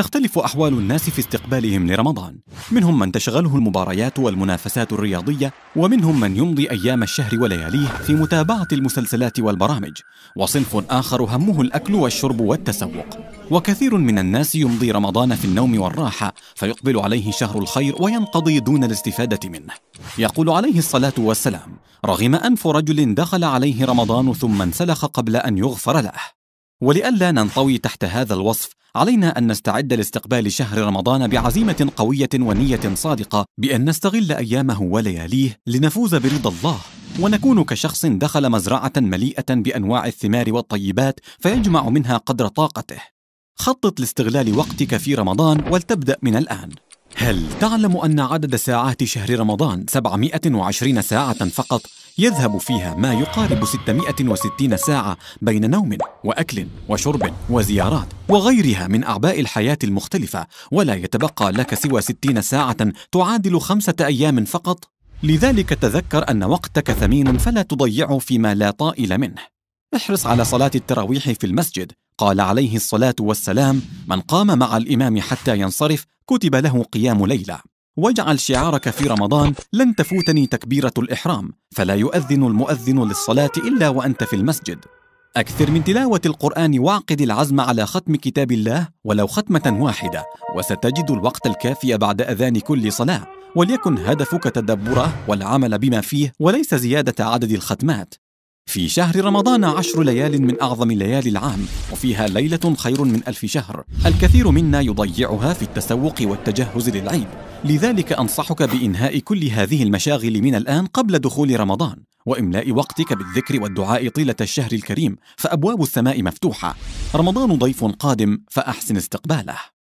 تختلف أحوال الناس في استقبالهم لرمضان منهم من تشغله المباريات والمنافسات الرياضية ومنهم من يمضي أيام الشهر ولياليه في متابعة المسلسلات والبرامج وصنف آخر همه الأكل والشرب والتسوق وكثير من الناس يمضي رمضان في النوم والراحة فيقبل عليه شهر الخير وينقضي دون الاستفادة منه يقول عليه الصلاة والسلام رغم أنف رجل دخل عليه رمضان ثم انسلخ قبل أن يغفر له ولئلا ننطوي تحت هذا الوصف علينا أن نستعد لاستقبال شهر رمضان بعزيمة قوية ونية صادقة بأن نستغل أيامه ولياليه لنفوز برضا الله ونكون كشخص دخل مزرعة مليئة بأنواع الثمار والطيبات فيجمع منها قدر طاقته خطط لاستغلال وقتك في رمضان ولتبدأ من الآن هل تعلم أن عدد ساعات شهر رمضان 720 ساعة فقط يذهب فيها ما يقارب 660 ساعة بين نوم وأكل وشرب وزيارات وغيرها من أعباء الحياة المختلفة ولا يتبقى لك سوى 60 ساعة تعادل خمسة أيام فقط؟ لذلك تذكر أن وقتك ثمين فلا تضيعه فيما لا طائل منه احرص على صلاة التراويح في المسجد قال عليه الصلاة والسلام: من قام مع الإمام حتى ينصرف كتب له قيام ليلة. واجعل شعارك في رمضان لن تفوتني تكبيرة الإحرام، فلا يؤذن المؤذن للصلاة إلا وأنت في المسجد. أكثر من تلاوة القرآن واعقد العزم على ختم كتاب الله ولو ختمة واحدة، وستجد الوقت الكافي بعد أذان كل صلاة، وليكن هدفك تدبره والعمل بما فيه وليس زيادة عدد الختمات. في شهر رمضان عشر ليال من أعظم ليالي العام وفيها ليلة خير من ألف شهر الكثير منا يضيعها في التسوق والتجهز للعيد لذلك أنصحك بإنهاء كل هذه المشاغل من الآن قبل دخول رمضان وإملاء وقتك بالذكر والدعاء طيلة الشهر الكريم فأبواب السماء مفتوحة رمضان ضيف قادم فأحسن استقباله